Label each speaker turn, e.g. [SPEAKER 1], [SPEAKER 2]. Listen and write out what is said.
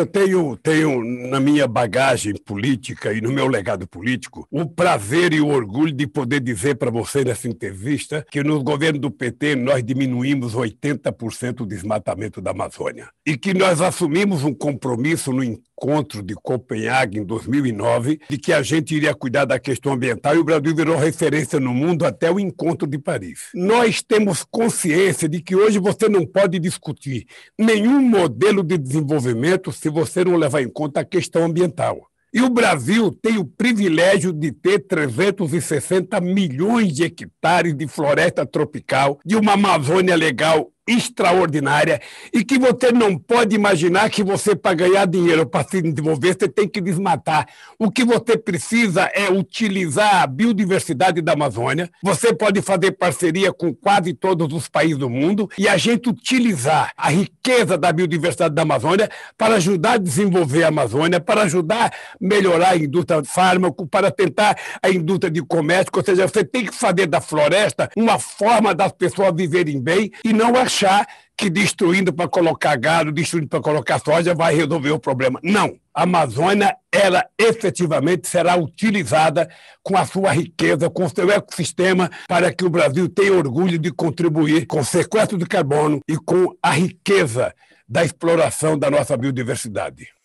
[SPEAKER 1] Eu tenho, tenho na minha bagagem política e no meu legado político o prazer e o orgulho de poder dizer para você nessa entrevista que no governo do PT nós diminuímos 80% o desmatamento da Amazônia e que nós assumimos um compromisso no encontro de Copenhague em 2009 de que a gente iria cuidar da questão ambiental e o Brasil virou referência no mundo até o encontro de Paris. Nós temos consciência de que hoje você não pode discutir nenhum modelo de desenvolvimento se você não levar em conta a questão ambiental. E o Brasil tem o privilégio de ter 360 milhões de hectares de floresta tropical, de uma Amazônia legal extraordinária e que você não pode imaginar que você, para ganhar dinheiro, para se desenvolver, você tem que desmatar. O que você precisa é utilizar a biodiversidade da Amazônia. Você pode fazer parceria com quase todos os países do mundo e a gente utilizar a riqueza da biodiversidade da Amazônia para ajudar a desenvolver a Amazônia, para ajudar a melhorar a indústria de fármaco, para tentar a indústria de comércio. Ou seja, você tem que fazer da floresta uma forma das pessoas viverem bem e não a achar que destruindo para colocar gado, destruindo para colocar soja vai resolver o problema. Não. A Amazônia, ela efetivamente será utilizada com a sua riqueza, com o seu ecossistema, para que o Brasil tenha orgulho de contribuir com o sequestro de carbono e com a riqueza da exploração da nossa biodiversidade.